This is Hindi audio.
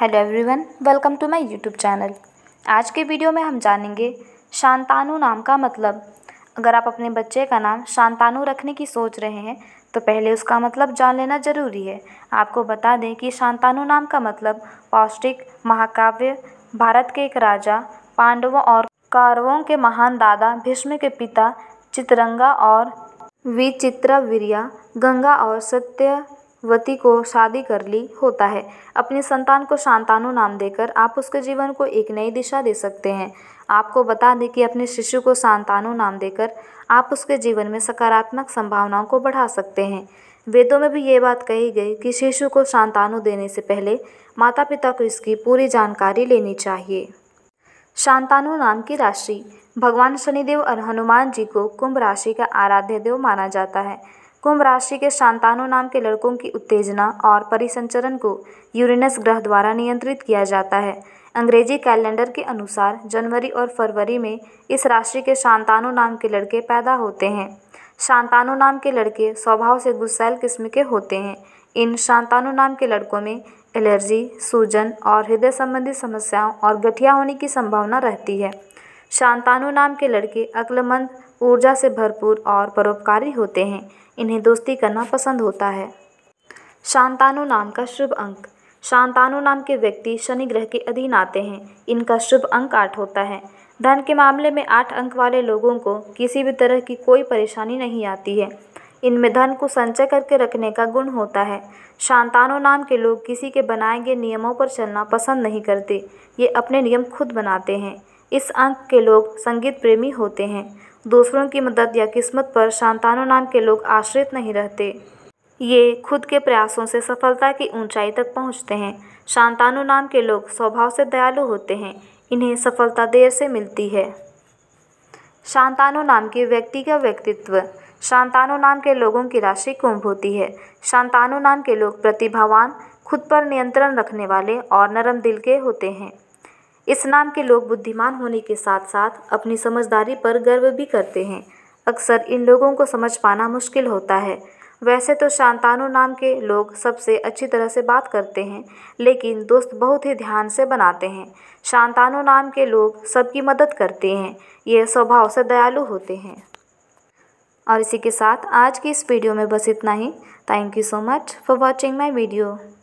hello everyone welcome to my YouTube channel आज के वीडियो में हम जानेंगे शांतानु नाम का मतलब अगर आप अपने बच्चे का नाम शांतानु रखने की सोच रहे हैं तो पहले उसका मतलब जान लेना जरूरी है आपको बता दें कि शांतानु नाम का मतलब पौष्टिक महाकाव्य भारत के एक राजा पांडवों और कारवों के महान दादा भीष्म के पिता चित्रंगा और वीरिया गंगा और सत्य वती को शादी कर ली होता है अपनी संतान को शांतानु नाम देकर आप उसके जीवन को एक नई दिशा दे सकते हैं आपको बता दें कि अपने शिशु को शांतानु नाम देकर आप उसके जीवन में सकारात्मक संभावनाओं को बढ़ा सकते हैं वेदों में भी ये बात कही गई कि शिशु को शांतानु देने से पहले माता पिता को इसकी पूरी जानकारी लेनी चाहिए शांतानु नाम की राशि भगवान शनिदेव और हनुमान जी को कुंभ राशि का आराध्य देव माना जाता है कुंभ राशि के शांतानु नाम के लड़कों की उत्तेजना और परिसंचरण को यूरेनस ग्रह द्वारा नियंत्रित किया जाता है अंग्रेजी कैलेंडर के अनुसार जनवरी और फरवरी में इस राशि के शांतानु नाम के लड़के पैदा होते हैं शांतानु नाम के लड़के स्वभाव से गुस्सैल किस्म के होते हैं इन शांतानु नाम के लड़कों में एलर्जी सूजन और हृदय संबंधी समस्याओं और गठिया होने की संभावना रहती है शांतानु नाम के लड़के अक्लमंद ऊर्जा से भरपूर और परोपकारी होते हैं इन्हें दोस्ती करना पसंद होता है शांतानु नाम का शुभ अंक शांतानु नाम के व्यक्ति शनि ग्रह के अधीन आते हैं इनका शुभ अंक आठ होता है धन के मामले में आठ अंक वाले लोगों को किसी भी तरह की कोई परेशानी नहीं आती है इनमें धन को संचय करके रखने का गुण होता है शांतानु नाम के लोग किसी के बनाए गए नियमों पर चलना पसंद नहीं करते ये अपने नियम खुद बनाते हैं इस अंक के लोग संगीत प्रेमी होते हैं दूसरों की मदद या किस्मत पर शांतानु नाम के लोग आश्रित नहीं रहते ये खुद के प्रयासों से सफलता की ऊंचाई तक पहुंचते हैं शांतानु नाम के लोग स्वभाव से दयालु होते हैं इन्हें सफलता देर से मिलती है शांतानु नाम के व्यक्ति का व्यक्तित्व शांतानु नाम के लोगों की राशि कुंभ होती है शांतानु नाम के लोग प्रतिभावान खुद पर नियंत्रण रखने वाले और नरम दिल के होते हैं इस नाम के लोग बुद्धिमान होने के साथ साथ अपनी समझदारी पर गर्व भी करते हैं अक्सर इन लोगों को समझ पाना मुश्किल होता है वैसे तो शांतानु नाम के लोग सबसे अच्छी तरह से बात करते हैं लेकिन दोस्त बहुत ही ध्यान से बनाते हैं शांतानु नाम के लोग सबकी मदद करते हैं ये स्वभाव से दयालु होते हैं और इसी के साथ आज की इस वीडियो में बस इतना ही thank you so much for watching my video